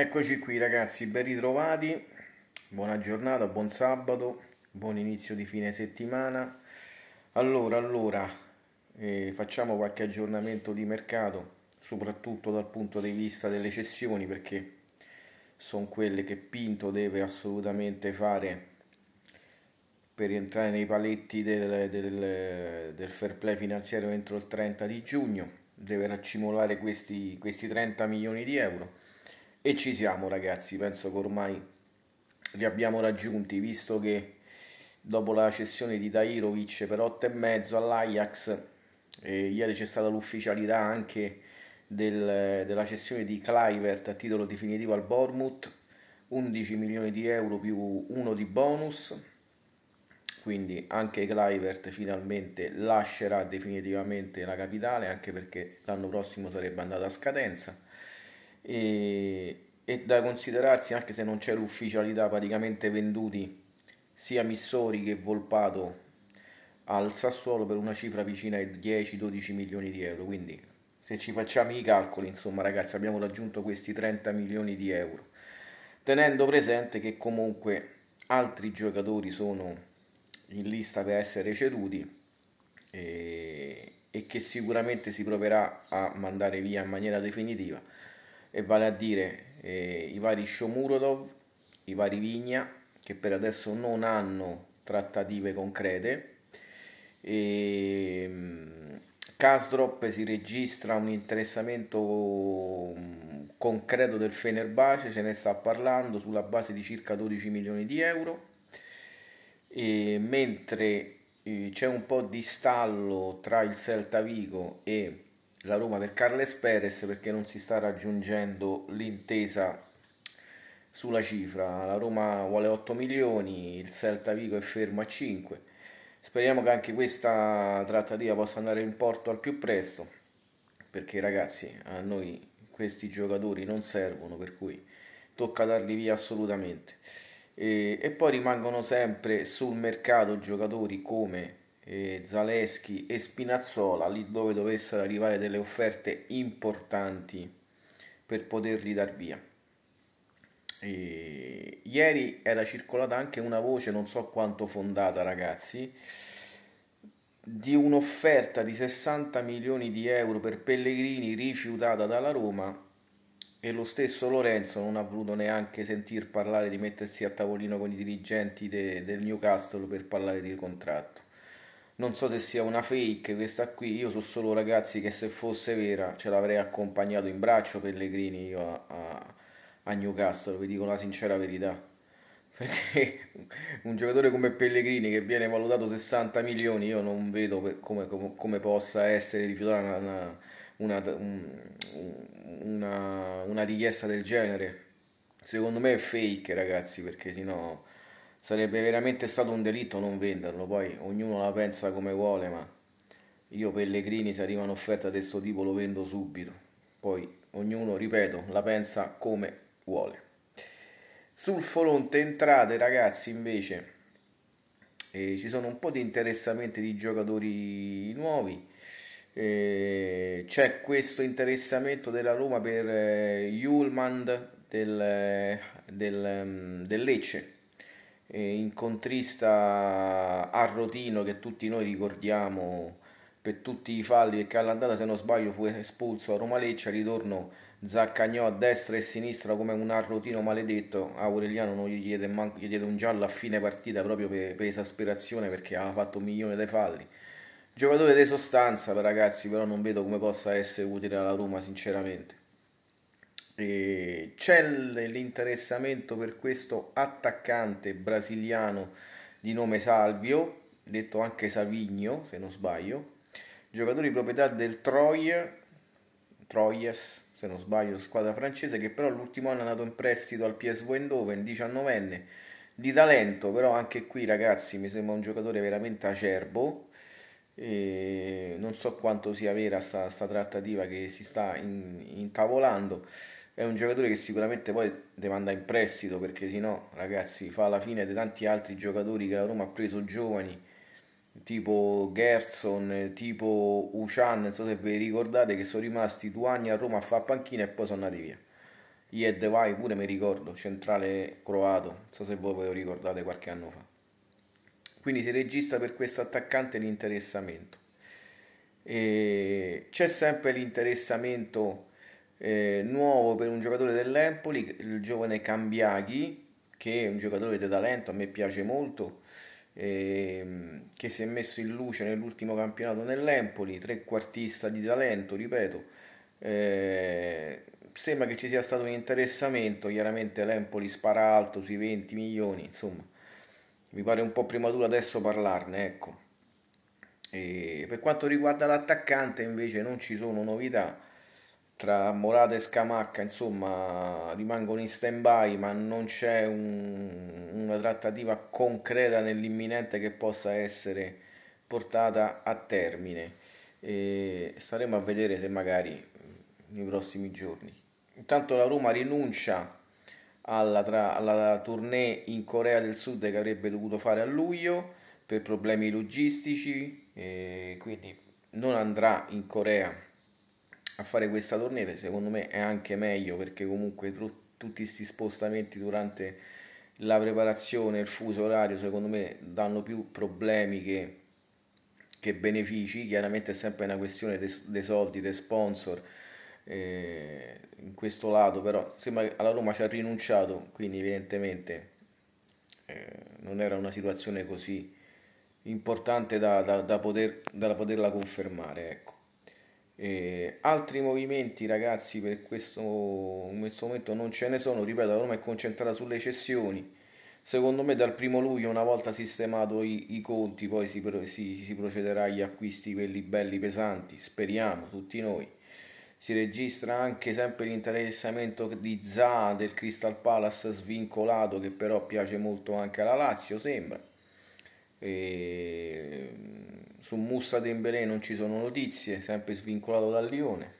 Eccoci qui ragazzi, ben ritrovati, buona giornata, buon sabato, buon inizio di fine settimana. Allora, allora, eh, facciamo qualche aggiornamento di mercato, soprattutto dal punto di vista delle cessioni, perché sono quelle che Pinto deve assolutamente fare per entrare nei paletti del, del, del, fair play finanziario entro il 30 di giugno, deve raccimolare questi, questi 30 milioni di euro e ci siamo ragazzi, penso che ormai li abbiamo raggiunti, visto che dopo la cessione di Tairovic per 8,5 all'Ajax, eh, ieri c'è stata l'ufficialità anche del, della cessione di Clivert a titolo definitivo al Bormuth, 11 milioni di euro più uno di bonus, quindi anche Clivert finalmente lascerà definitivamente la capitale, anche perché l'anno prossimo sarebbe andata a scadenza e, e da considerarsi anche se non c'è l'ufficialità praticamente venduti sia Missori che Volpato al Sassuolo per una cifra vicina ai 10-12 milioni di euro quindi se ci facciamo i calcoli insomma ragazzi abbiamo raggiunto questi 30 milioni di euro tenendo presente che comunque altri giocatori sono in lista per essere ceduti e, e che sicuramente si proverà a mandare via in maniera definitiva e vale a dire eh, i vari Shomurodov, i vari Vigna che per adesso non hanno trattative concrete. E, ehm, Kasdrop si registra un interessamento mm, concreto del Fenerbace, ce ne sta parlando sulla base di circa 12 milioni di euro, e mentre eh, c'è un po' di stallo tra il Celta Vigo e la Roma per Carles Perez perché non si sta raggiungendo l'intesa sulla cifra. La Roma vuole 8 milioni, il Celta Vigo è fermo a 5. Speriamo che anche questa trattativa possa andare in porto al più presto, perché ragazzi, a noi questi giocatori non servono, per cui tocca darli via assolutamente. E, e poi rimangono sempre sul mercato giocatori come eh, Zaleschi e Spinazzola lì dove dovessero arrivare delle offerte importanti per poterli dar via. E... ieri era circolata anche una voce, non so quanto fondata ragazzi, di un'offerta di 60 milioni di euro per Pellegrini rifiutata dalla Roma e lo stesso Lorenzo non ha voluto neanche sentir parlare di mettersi a tavolino con i dirigenti de, del Newcastle per parlare di contratto non so se sia una fake questa qui, io so solo ragazzi che se fosse vera ce l'avrei accompagnato in braccio Pellegrini io a, a, a Newcastle, vi dico la sincera verità. Perché un giocatore come Pellegrini che viene valutato 60 milioni, io non vedo come, come, come, possa essere rifiutata una, una, una, una richiesta del genere. Secondo me è fake, ragazzi, perché sennò. No, sarebbe veramente stato un delitto non venderlo, poi ognuno la pensa come vuole, ma io Pellegrini se arriva un'offerta di questo tipo lo vendo subito, poi ognuno, ripeto, la pensa come vuole. Sul fronte entrate ragazzi invece eh, ci sono un po' di interessamenti di giocatori nuovi, eh, c'è questo interessamento della Roma per eh, Julmand del, del, mm, del Lecce eh, incontrista a Rotino che tutti noi ricordiamo per tutti i falli perché all'andata se non sbaglio fu espulso a Roma Leccia, ritorno Zaccagnò a destra e a sinistra come un arrotino maledetto, Aureliano non gli diede, manco, gli diede un giallo a fine partita proprio per, per esasperazione perché aveva fatto un milione dai falli. Giocatore di sostanza, ragazzi, però non vedo come possa essere utile alla Roma sinceramente. Eh, c'è l'interessamento per questo attaccante brasiliano di nome Salvio, detto anche Savigno se non sbaglio, giocatore di proprietà del Troyes, Troyes se non sbaglio, squadra francese che però l'ultimo anno è andato in prestito al PSV Eindhoven, 19enne, di talento, però anche qui ragazzi mi sembra un giocatore veramente acerbo, e non so quanto sia vera questa trattativa che si sta in, intavolando è un giocatore che sicuramente poi deve andare in prestito perché se no ragazzi fa la fine di tanti altri giocatori che la Roma ha preso giovani tipo Gerson, tipo Ucian, non so se vi ricordate che sono rimasti due anni a Roma a fare panchina e poi sono andati via. Jedvai pure mi ricordo, centrale croato, non so se voi ve lo ricordate qualche anno fa. Quindi si registra per questo attaccante l'interessamento. E c'è sempre l'interessamento eh, nuovo per un giocatore dell'Empoli, il giovane Cambiaghi, che è un giocatore di talento, a me piace molto, ehm, che si è messo in luce nell'ultimo campionato nell'Empoli, trequartista di talento, ripeto. Eh, sembra che ci sia stato un interessamento, chiaramente l'Empoli spara alto sui 20 milioni, insomma, mi pare un po' prematuro adesso parlarne, ecco. E per quanto riguarda l'attaccante invece non ci sono novità tra Morata e Scamacca insomma rimangono in stand by ma non c'è un, una trattativa concreta nell'imminente che possa essere portata a termine e staremo a vedere se magari nei prossimi giorni intanto la Roma rinuncia alla, tra, alla tournée in Corea del Sud che avrebbe dovuto fare a luglio per problemi logistici quindi non andrà in Corea a fare questa tournée secondo me è anche meglio perché comunque tutti questi spostamenti durante la preparazione, il fuso orario secondo me danno più problemi che, che benefici, chiaramente è sempre una questione dei soldi, dei sponsor, eh, in questo lato però sembra che alla Roma ci ha rinunciato, quindi evidentemente eh, non era una situazione così importante da, da, da, poter, da poterla confermare. Ecco. E eh, altri movimenti ragazzi per questo, in questo momento non ce ne sono, ripeto la Roma è concentrata sulle cessioni, secondo me dal primo luglio una volta sistemato i, i conti poi si, si, si, procederà agli acquisti quelli belli pesanti, speriamo tutti noi. Si registra anche sempre l'interessamento di Za del Crystal Palace svincolato che però piace molto anche alla Lazio sembra. E eh, su Mussa Dembélé non ci sono notizie, sempre svincolato dal Lione.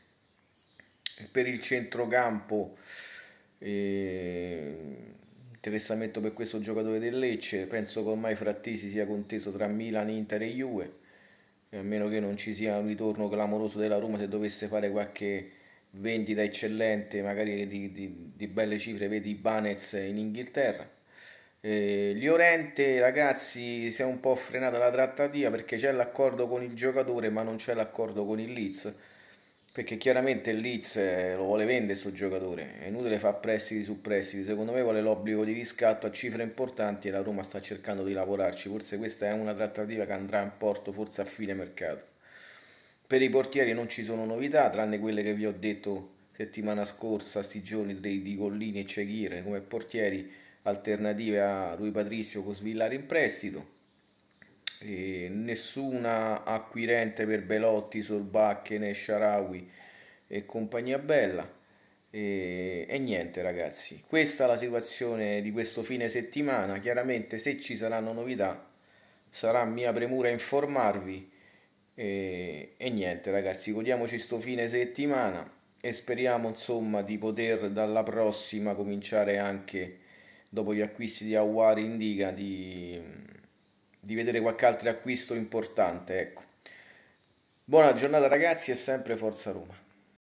Per il centrocampo eh, interessamento per questo giocatore del Lecce, penso che ormai Frattesi sia conteso tra Milan, Inter e Juve, a meno che non ci sia un ritorno clamoroso della Roma se dovesse fare qualche vendita eccellente, magari di, di, di belle cifre, vedi Banez in Inghilterra eh, Liorente, ragazzi, si è un po' frenata la trattativa perché c'è l'accordo con il giocatore, ma non c'è l'accordo con il Leeds. Perché chiaramente il Leeds eh, lo vuole vendere questo giocatore, è inutile fare prestiti su prestiti, secondo me vuole l'obbligo di riscatto a cifre importanti e la Roma sta cercando di lavorarci, forse questa è una trattativa che andrà in porto forse a fine mercato. Per i portieri non ci sono novità, tranne quelle che vi ho detto settimana scorsa, sti giorni di Collini e Cechire come portieri alternative a Rui Patricio Cosvillare in prestito. E nessuna acquirente per Belotti, Sorbacchene, Sharawi e compagnia bella. E, e, niente ragazzi, questa è la situazione di questo fine settimana. Chiaramente se ci saranno novità sarà mia premura informarvi. E, e niente ragazzi, godiamoci sto fine settimana e speriamo insomma di poter dalla prossima cominciare anche dopo gli acquisti di Awari in Liga di, mm, di vedere qualche altro acquisto importante. Ecco. Buona giornata ragazzi e sempre Forza Roma.